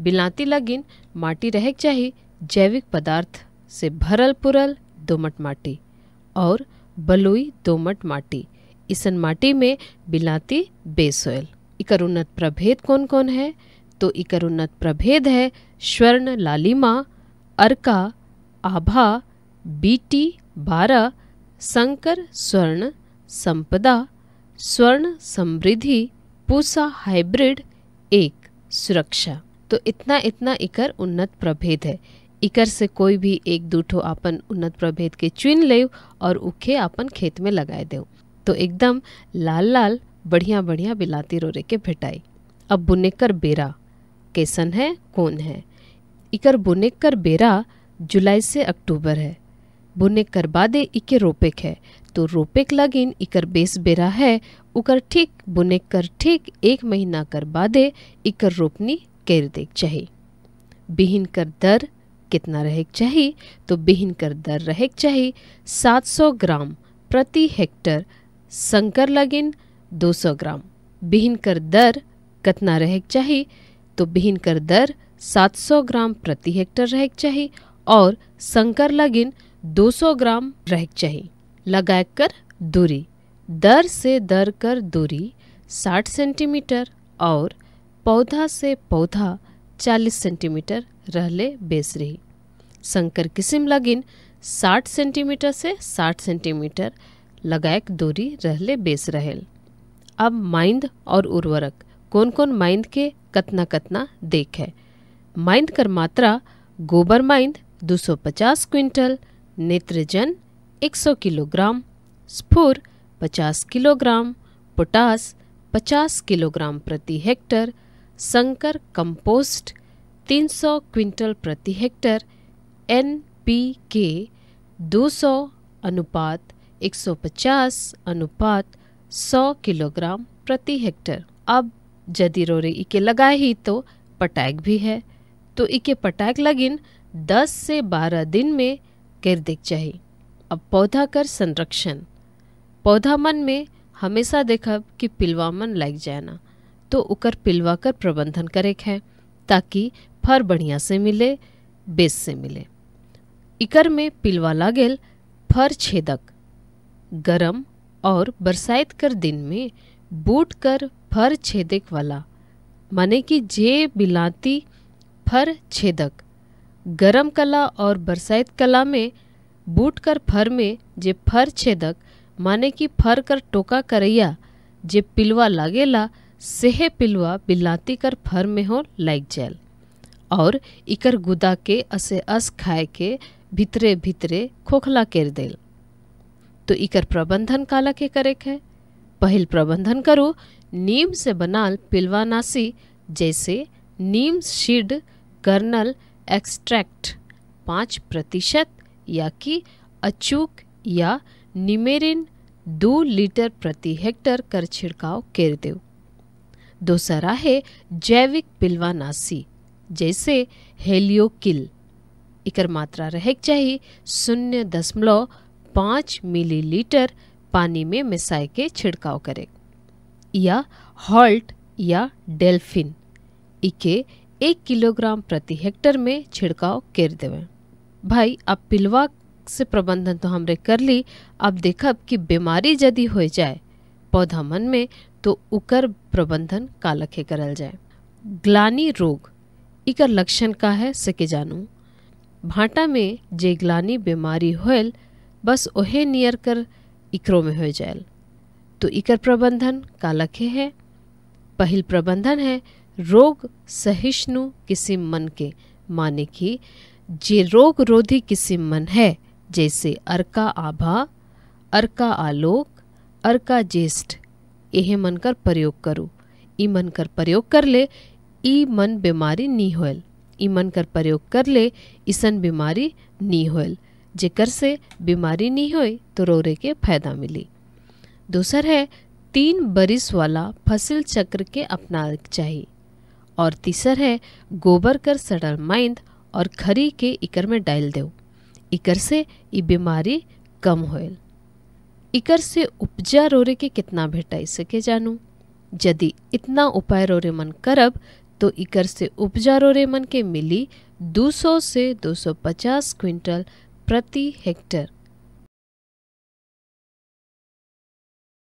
बिलाती लगिन माटी रहक चाहिए जैविक पदार्थ से भरल पुरल दोमट माटी और बलुई दोमट माटी इसन माटी में बिलाती बेसोयल इकर उन्नत प्रभेद कौन कौन है तो इकर उन्नत प्रभेद है स्वर्ण लालिमा अर्का आभा बीटी बारह संकर स्वर्ण संपदा स्वर्ण समृद्धि पूसा हाइब्रिड एक सुरक्षा तो इतना इतना इकर उन्नत प्रभेद है इकर से कोई भी एक दूठो अपन उन्नत प्रभेद के चुन ले और उखे अपन खेत में लगाए दे तो एकदम लाल लाल बढ़िया बढ़िया बिलाती रोरे के भेटाई अब बुनेकर बेरा कैसन है कौन है इकर बुनेकर बेरा जुलाई से अक्टूबर है बुने कर बादे इके रोपेक है तो रोपेक लगिन इकर बेस बेरा है उकर ठीक बुने कर ठीक एक महीना कर बादे इकर रोपनी केर देख चाहिए बिहिन कर दर कितना रहे चाहिए तो बिहिन कर दर रहे चाहिए 700 ग्राम प्रति हेक्टर संकर लगिन 200 ग्राम बिहिन कर दर कितना रहे चाहिए तो बिहिन कर दर 700 ग्राम प्रति हेक्टर रहे चाहिए और संकर लगिन 200 ग्राम रह चाहिए लगा कर दूरी दर से दर कर दूरी 60 सेंटीमीटर और पौधा से पौधा 40 सेंटीमीटर रहले बेस रही संकर किस्म लगिन 60 सेंटीमीटर से 60 सेंटीमीटर लगायक दूरी रहले बेस रहेल अब माइंद और उर्वरक कौन कौन माइंद के कतना कतना देख है माइंद कर मात्रा गोबर माइंद 250 क्विंटल नेत्रजन 100 किलोग्राम स्फुर 50 किलोग्राम पोटास 50 किलोग्राम प्रति हेक्टर संकर कंपोस्ट 300 क्विंटल प्रति हेक्टर एन पी के 200 अनुपात 150 अनुपात 100 किलोग्राम प्रति हेक्टर अब यदि रोरे इके लगाए ही तो पटैक भी है तो इके पटैक लगिन 10 से 12 दिन में कर देख चाहिए अब पौधा कर संरक्षण पौधा मन में हमेशा देखब कि पिलवा मन लग जाना तो उकर पिलवा कर प्रबंधन करे है ताकि फर बढ़िया से मिले बेस से मिले इकर में पिलवा लागेल फर छेदक गरम और बरसात कर दिन में बूट कर फर छेदक वाला माने कि जे बिलाती फर छेदक गरम कला और बरसात कला में बूट कर फर में जे फर छेदक माने कि फर कर टोका करैया जे पिलवा लागेला सेहे पिलुआ बिलाती कर फर में हो लाइक जाए और इकर गुदा के असे अस खाए के भितरे भितरे खोखला कर दिल तो इकर प्रबंधन काला के करे है पहल प्रबंधन करो नीम से बनाल पिलवानासी जैसे नीम सीड कर्नल एक्सट्रैक्ट पाँच प्रतिशत या कि अचूक या निमेरिन दो लीटर प्रति हेक्टर कर छिड़काव कर देव दूसरा है जैविक नासी जैसे हेलियोकिल इकर मात्रा रह चाहिए शून्य दशमलव पाँच मिलीलीटर पानी में मिसाई के छिड़काव करे या हॉल्ट या डेल्फिन इके एक किलोग्राम प्रति हेक्टर में छिड़काव कर देवे भाई अब पिलवा से प्रबंधन तो हमरे कर ली अब देखब कि बीमारी यदि हो जाए पौधा मन में तो उकर प्रबंधन का लखे करल जाए ग्लानी रोग इकर लक्षण का है सके जानू भाटा में जे ग्लानी बीमारी होल बस ओहे नियर कर इकरो में हो जाए तो इकर प्रबंधन लखे है पहल प्रबंधन है रोग सहिष्णु किसी मन के माने कि जे रोग रोधी किसी मन है जैसे अर्का आभा अर्का आलोक अर्का ज्येष्ठ यह मन कर प्रयोग करूँ ई मन कर प्रयोग कर ले ई मन बीमारी नहीं होल ई मन कर प्रयोग कर ले इसन बीमारी नहीं होल जेकर से बीमारी नहीं होए तो रोरे के फायदा मिली दूसर है तीन बरिस वाला फसल चक्र के अपना चाहिए और तीसर है गोबर कर सड़ल माइंद और खरी के इकर में डाल दे इकर से ई बीमारी कम होल इकर से उपजा रोरे के कितना भेटाई सके जानू यदि इतना उपाय रोरे मन करब तो इकर से उपजा रोरे मन के मिली 200 से 250 क्विंटल प्रति हेक्टर